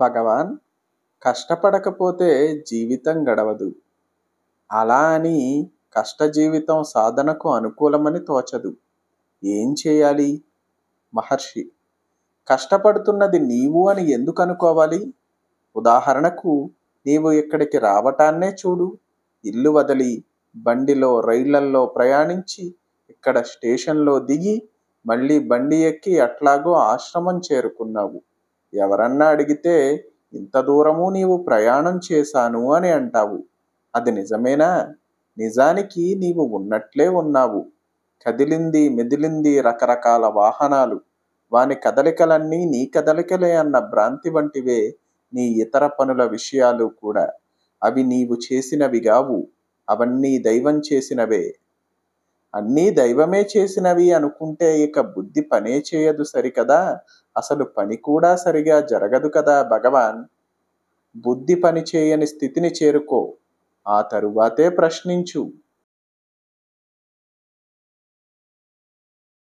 భగవాన్ కష్టపడకపోతే జీవితం గడవదు అలా అని కష్ట జీవితం సాధనకు అనుకూలమని తోచదు ఏం చేయాలి మహర్షి కష్టపడుతున్నది నీవు అని ఎందుకు అనుకోవాలి ఉదాహరణకు నీవు ఇక్కడికి రావటాన్నే చూడు ఇల్లు వదిలి బండిలో రైళ్లల్లో ప్రయాణించి ఇక్కడ స్టేషన్లో దిగి మళ్ళీ బండి ఎక్కి అట్లాగో ఆశ్రమం చేరుకున్నావు ఎవరన్నా అడిగితే ఇంత దూరము నీవు ప్రయాణం చేశాను అని అంటావు అది నిజమేనా నిజానికి నీవు ఉన్నట్లే ఉన్నావు కదిలింది మెదిలింది రకరకాల వాహనాలు వాని కదలికలన్నీ నీ కదలికలే అన్న భ్రాంతి వంటివే నీ ఇతర పనుల విషయాలు కూడా అవి నీవు చేసినవి కావు అవన్నీ దైవం చేసినవే అన్నీ దైవమే చేసినవి అనుకుంటే ఇక బుద్ధి పనే చేయదు సరికదా అసలు పని కూడా సరిగా జరగదు కదా భగవాన్ బుద్ధి పని చేయని స్థితిని చేరుకో ఆ తరువాతే ప్రశ్నించు